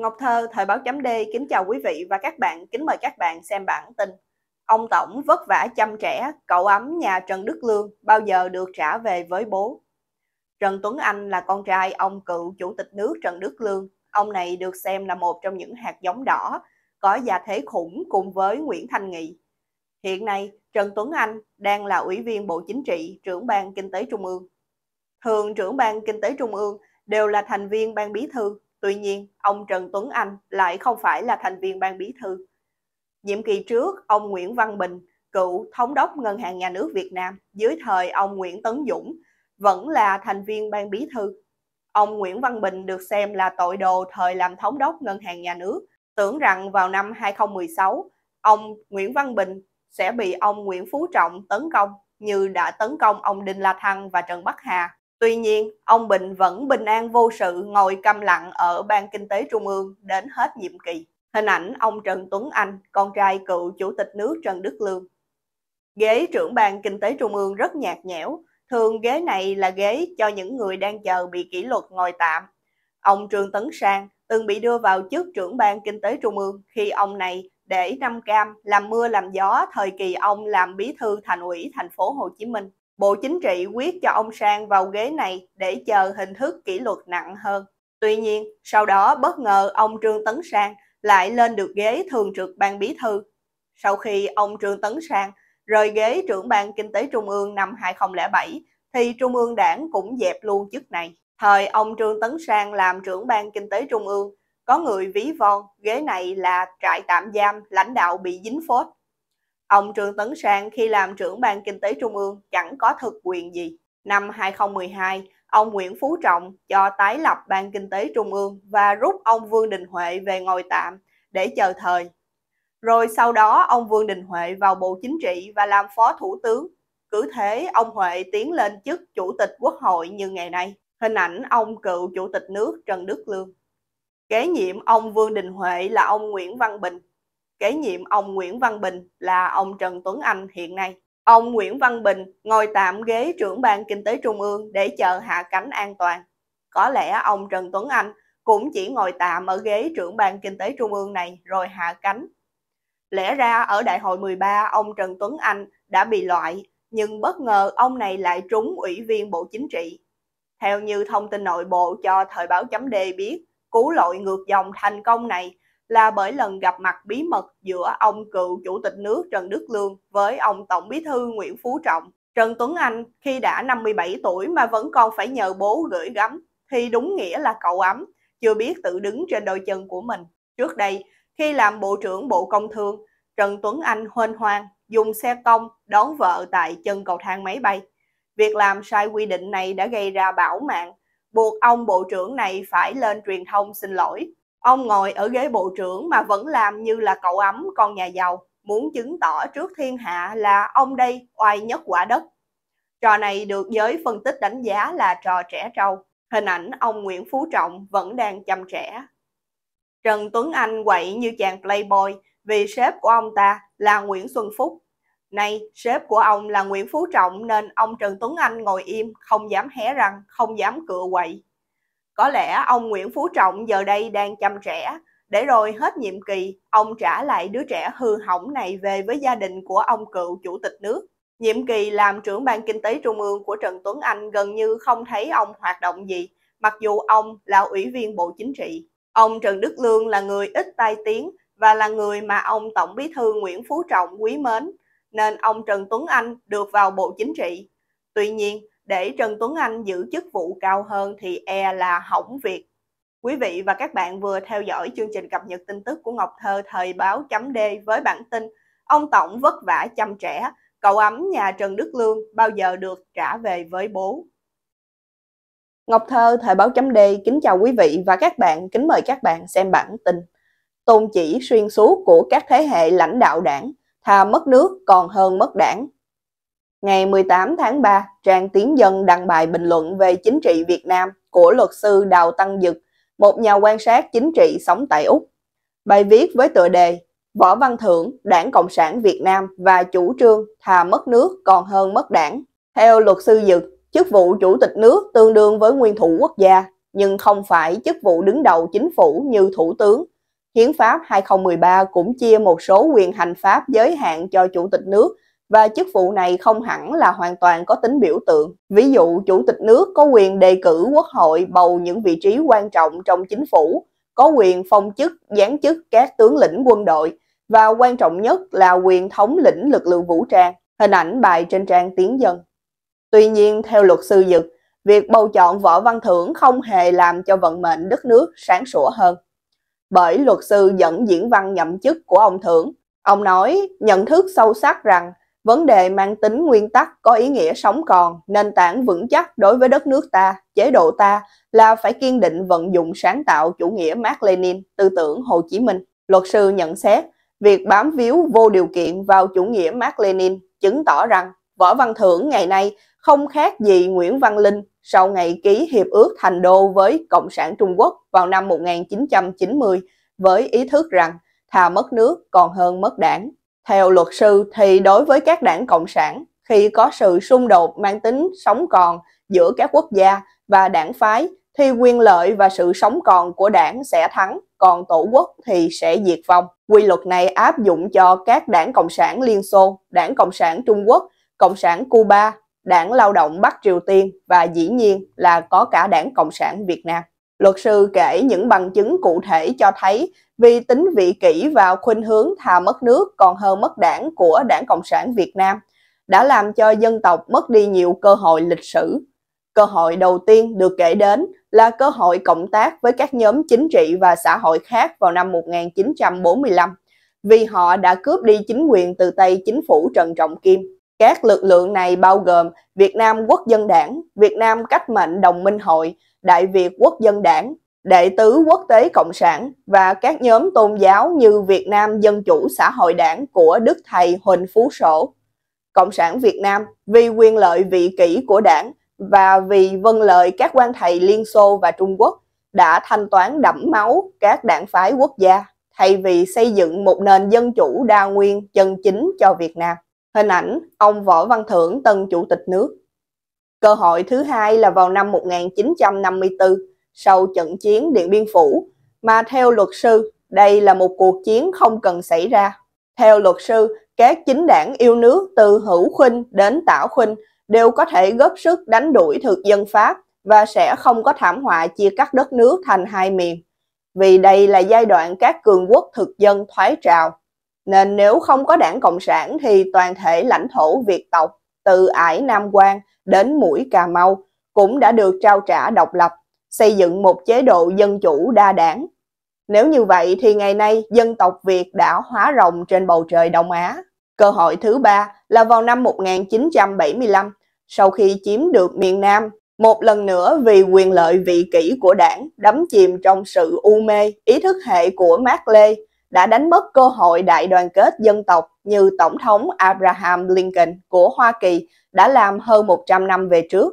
Ngọc Thơ, Thời báo chấm D kính chào quý vị và các bạn, kính mời các bạn xem bản tin. Ông Tổng vất vả chăm trẻ, cậu ấm nhà Trần Đức Lương bao giờ được trả về với bố? Trần Tuấn Anh là con trai ông cựu chủ tịch nước Trần Đức Lương. Ông này được xem là một trong những hạt giống đỏ, có gia thế khủng cùng với Nguyễn Thanh Nghị. Hiện nay, Trần Tuấn Anh đang là Ủy viên Bộ Chính trị, trưởng ban Kinh tế Trung ương. Thường trưởng ban Kinh tế Trung ương đều là thành viên ban bí thư Tuy nhiên, ông Trần Tuấn Anh lại không phải là thành viên ban bí thư. Nhiệm kỳ trước, ông Nguyễn Văn Bình, cựu thống đốc Ngân hàng Nhà nước Việt Nam dưới thời ông Nguyễn Tấn Dũng, vẫn là thành viên ban bí thư. Ông Nguyễn Văn Bình được xem là tội đồ thời làm thống đốc Ngân hàng Nhà nước, tưởng rằng vào năm 2016, ông Nguyễn Văn Bình sẽ bị ông Nguyễn Phú Trọng tấn công như đã tấn công ông Đinh La Thăng và Trần Bắc Hà Tuy nhiên, ông Bình vẫn bình an vô sự ngồi câm lặng ở Ban Kinh tế Trung ương đến hết nhiệm kỳ. Hình ảnh ông Trần Tuấn Anh, con trai cựu Chủ tịch nước Trần Đức Lương. Ghế trưởng Ban Kinh tế Trung ương rất nhạt nhẽo, thường ghế này là ghế cho những người đang chờ bị kỷ luật ngồi tạm. Ông Trương Tấn Sang từng bị đưa vào chức trưởng Ban Kinh tế Trung ương khi ông này để năm Cam làm mưa làm gió thời kỳ ông làm bí thư thành ủy thành phố Hồ Chí Minh. Bộ Chính trị quyết cho ông Sang vào ghế này để chờ hình thức kỷ luật nặng hơn. Tuy nhiên, sau đó bất ngờ ông Trương Tấn Sang lại lên được ghế thường trực ban bí thư. Sau khi ông Trương Tấn Sang rời ghế trưởng ban kinh tế trung ương năm 2007, thì trung ương đảng cũng dẹp luôn chức này. Thời ông Trương Tấn Sang làm trưởng ban kinh tế trung ương, có người ví von ghế này là trại tạm giam lãnh đạo bị dính phốt. Ông Trương Tấn Sang khi làm trưởng ban kinh tế trung ương chẳng có thực quyền gì. Năm 2012, ông Nguyễn Phú Trọng cho tái lập ban kinh tế trung ương và rút ông Vương Đình Huệ về ngồi tạm để chờ thời. Rồi sau đó ông Vương Đình Huệ vào Bộ Chính trị và làm Phó Thủ tướng. Cứ thế ông Huệ tiến lên chức Chủ tịch Quốc hội như ngày nay. Hình ảnh ông cựu Chủ tịch nước Trần Đức Lương. Kế nhiệm ông Vương Đình Huệ là ông Nguyễn Văn Bình kế nhiệm ông Nguyễn Văn Bình là ông Trần Tuấn Anh hiện nay. Ông Nguyễn Văn Bình ngồi tạm ghế trưởng ban kinh tế trung ương để chờ hạ cánh an toàn. Có lẽ ông Trần Tuấn Anh cũng chỉ ngồi tạm ở ghế trưởng ban kinh tế trung ương này rồi hạ cánh. Lẽ ra ở đại hội 13 ông Trần Tuấn Anh đã bị loại, nhưng bất ngờ ông này lại trúng ủy viên Bộ Chính trị. Theo như thông tin nội bộ cho thời báo chấm D biết, cú lội ngược dòng thành công này là bởi lần gặp mặt bí mật giữa ông cựu chủ tịch nước Trần Đức Lương với ông tổng bí thư Nguyễn Phú Trọng. Trần Tuấn Anh khi đã 57 tuổi mà vẫn còn phải nhờ bố gửi gắm thì đúng nghĩa là cậu ấm, chưa biết tự đứng trên đôi chân của mình. Trước đây, khi làm Bộ trưởng Bộ Công Thương, Trần Tuấn Anh huênh hoang dùng xe công đón vợ tại chân cầu thang máy bay. Việc làm sai quy định này đã gây ra bảo mạng, buộc ông Bộ trưởng này phải lên truyền thông xin lỗi Ông ngồi ở ghế bộ trưởng mà vẫn làm như là cậu ấm con nhà giàu, muốn chứng tỏ trước thiên hạ là ông đây oai nhất quả đất. Trò này được giới phân tích đánh giá là trò trẻ trâu. Hình ảnh ông Nguyễn Phú Trọng vẫn đang chăm trẻ. Trần Tuấn Anh quậy như chàng playboy vì sếp của ông ta là Nguyễn Xuân Phúc. Nay, sếp của ông là Nguyễn Phú Trọng nên ông Trần Tuấn Anh ngồi im, không dám hé răng, không dám cựa quậy. Có lẽ ông Nguyễn Phú Trọng giờ đây đang chăm trẻ, để rồi hết nhiệm kỳ, ông trả lại đứa trẻ hư hỏng này về với gia đình của ông cựu chủ tịch nước. Nhiệm kỳ làm trưởng ban kinh tế trung ương của Trần Tuấn Anh gần như không thấy ông hoạt động gì, mặc dù ông là ủy viên Bộ Chính trị. Ông Trần Đức Lương là người ít tai tiếng và là người mà ông Tổng bí thư Nguyễn Phú Trọng quý mến, nên ông Trần Tuấn Anh được vào Bộ Chính trị. Tuy nhiên, để Trần Tuấn Anh giữ chức vụ cao hơn thì e là hỏng việc. Quý vị và các bạn vừa theo dõi chương trình cập nhật tin tức của Ngọc Thơ thời báo chấm D với bản tin Ông Tổng vất vả chăm trẻ, cậu ấm nhà Trần Đức Lương bao giờ được trả về với bố. Ngọc Thơ thời báo chấm D kính chào quý vị và các bạn, kính mời các bạn xem bản tin. Tôn chỉ xuyên suốt của các thế hệ lãnh đạo đảng, thà mất nước còn hơn mất đảng, Ngày 18 tháng 3, trang Tiến Dân đăng bài bình luận về chính trị Việt Nam của luật sư Đào Tăng Dực, một nhà quan sát chính trị sống tại Úc. Bài viết với tựa đề Võ Văn Thưởng, Đảng Cộng sản Việt Nam và chủ trương thà mất nước còn hơn mất đảng. Theo luật sư Dực, chức vụ chủ tịch nước tương đương với nguyên thủ quốc gia, nhưng không phải chức vụ đứng đầu chính phủ như thủ tướng. Hiến pháp 2013 cũng chia một số quyền hành pháp giới hạn cho chủ tịch nước – và chức vụ này không hẳn là hoàn toàn có tính biểu tượng. Ví dụ, chủ tịch nước có quyền đề cử quốc hội bầu những vị trí quan trọng trong chính phủ, có quyền phong chức, giáng chức các tướng lĩnh quân đội và quan trọng nhất là quyền thống lĩnh lực lượng vũ trang, hình ảnh bài trên trang Tiếng Dân. Tuy nhiên, theo luật sư Dực, việc bầu chọn Võ Văn Thưởng không hề làm cho vận mệnh đất nước sáng sủa hơn. Bởi luật sư dẫn diễn văn nhậm chức của ông Thưởng, ông nói nhận thức sâu sắc rằng Vấn đề mang tính nguyên tắc có ý nghĩa sống còn, nền tảng vững chắc đối với đất nước ta, chế độ ta là phải kiên định vận dụng sáng tạo chủ nghĩa Mark Lenin, tư tưởng Hồ Chí Minh. Luật sư nhận xét, việc bám víu vô điều kiện vào chủ nghĩa Mark Lenin chứng tỏ rằng Võ Văn Thưởng ngày nay không khác gì Nguyễn Văn Linh sau ngày ký hiệp ước thành đô với Cộng sản Trung Quốc vào năm 1990 với ý thức rằng thà mất nước còn hơn mất đảng. Theo luật sư thì đối với các đảng Cộng sản, khi có sự xung đột mang tính sống còn giữa các quốc gia và đảng phái thì quyền lợi và sự sống còn của đảng sẽ thắng, còn tổ quốc thì sẽ diệt vong. Quy luật này áp dụng cho các đảng Cộng sản Liên Xô, đảng Cộng sản Trung Quốc, Cộng sản Cuba, đảng Lao động Bắc Triều Tiên và dĩ nhiên là có cả đảng Cộng sản Việt Nam. Luật sư kể những bằng chứng cụ thể cho thấy vì tính vị kỷ và khuynh hướng thà mất nước còn hơn mất đảng của đảng Cộng sản Việt Nam đã làm cho dân tộc mất đi nhiều cơ hội lịch sử. Cơ hội đầu tiên được kể đến là cơ hội cộng tác với các nhóm chính trị và xã hội khác vào năm 1945, vì họ đã cướp đi chính quyền từ tay chính phủ Trần Trọng Kim. Các lực lượng này bao gồm Việt Nam Quốc dân đảng, Việt Nam Cách mệnh Đồng minh hội, Đại Việt Quốc dân đảng, đệ tứ quốc tế Cộng sản và các nhóm tôn giáo như Việt Nam Dân Chủ Xã hội Đảng của Đức Thầy Huỳnh Phú Sổ. Cộng sản Việt Nam vì quyền lợi vị kỷ của đảng và vì vân lợi các quan thầy Liên Xô và Trung Quốc đã thanh toán đẫm máu các đảng phái quốc gia thay vì xây dựng một nền dân chủ đa nguyên chân chính cho Việt Nam. Hình ảnh ông Võ Văn Thưởng tân chủ tịch nước Cơ hội thứ hai là vào năm 1954, sau trận chiến Điện Biên Phủ, mà theo luật sư, đây là một cuộc chiến không cần xảy ra. Theo luật sư, các chính đảng yêu nước từ Hữu Khuynh đến Tảo Khuynh đều có thể góp sức đánh đuổi thực dân Pháp và sẽ không có thảm họa chia cắt đất nước thành hai miền. Vì đây là giai đoạn các cường quốc thực dân thoái trào, nên nếu không có đảng Cộng sản thì toàn thể lãnh thổ Việt tộc từ Ải Nam Quan đến mũi Cà Mau cũng đã được trao trả độc lập, xây dựng một chế độ dân chủ đa đảng. Nếu như vậy thì ngày nay dân tộc Việt đã hóa rồng trên bầu trời Đông Á. Cơ hội thứ ba là vào năm 1975, sau khi chiếm được miền Nam, một lần nữa vì quyền lợi vị kỷ của đảng đắm chìm trong sự u mê, ý thức hệ của Mác Lê đã đánh mất cơ hội đại đoàn kết dân tộc như Tổng thống Abraham Lincoln của Hoa Kỳ đã làm hơn 100 năm về trước.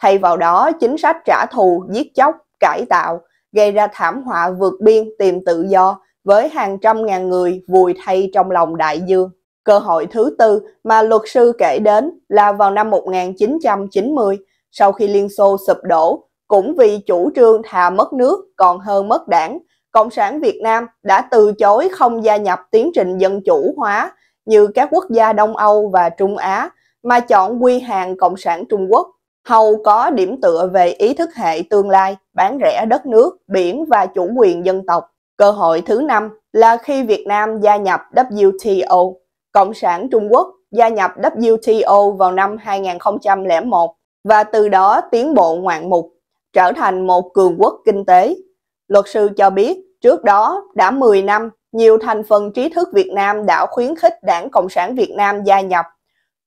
Thay vào đó, chính sách trả thù, giết chóc, cải tạo gây ra thảm họa vượt biên tìm tự do với hàng trăm ngàn người vùi thay trong lòng đại dương. Cơ hội thứ tư mà luật sư kể đến là vào năm 1990, sau khi Liên Xô sụp đổ, cũng vì chủ trương thà mất nước còn hơn mất đảng Cộng sản Việt Nam đã từ chối không gia nhập tiến trình dân chủ hóa như các quốc gia Đông Âu và Trung Á mà chọn quy hàng Cộng sản Trung Quốc, hầu có điểm tựa về ý thức hệ tương lai, bán rẻ đất nước, biển và chủ quyền dân tộc. Cơ hội thứ năm là khi Việt Nam gia nhập WTO. Cộng sản Trung Quốc gia nhập WTO vào năm 2001 và từ đó tiến bộ ngoạn mục, trở thành một cường quốc kinh tế Luật sư cho biết, trước đó đã 10 năm, nhiều thành phần trí thức Việt Nam đã khuyến khích Đảng Cộng sản Việt Nam gia nhập.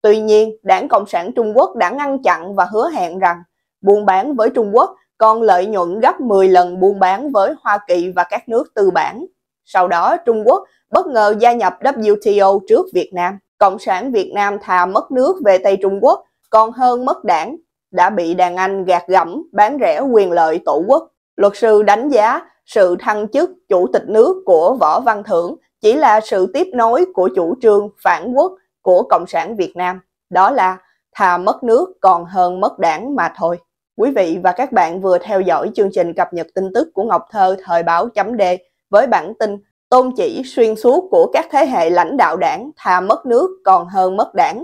Tuy nhiên, Đảng Cộng sản Trung Quốc đã ngăn chặn và hứa hẹn rằng buôn bán với Trung Quốc còn lợi nhuận gấp 10 lần buôn bán với Hoa Kỳ và các nước tư bản. Sau đó, Trung Quốc bất ngờ gia nhập WTO trước Việt Nam. Cộng sản Việt Nam thà mất nước về Tây Trung Quốc còn hơn mất đảng, đã bị đàn Anh gạt gẫm bán rẻ quyền lợi tổ quốc. Luật sư đánh giá sự thăng chức chủ tịch nước của Võ Văn Thưởng chỉ là sự tiếp nối của chủ trương phản quốc của Cộng sản Việt Nam, đó là thà mất nước còn hơn mất đảng mà thôi. Quý vị và các bạn vừa theo dõi chương trình cập nhật tin tức của Ngọc Thơ thời báo chấm đề với bản tin tôn chỉ xuyên suốt của các thế hệ lãnh đạo đảng thà mất nước còn hơn mất đảng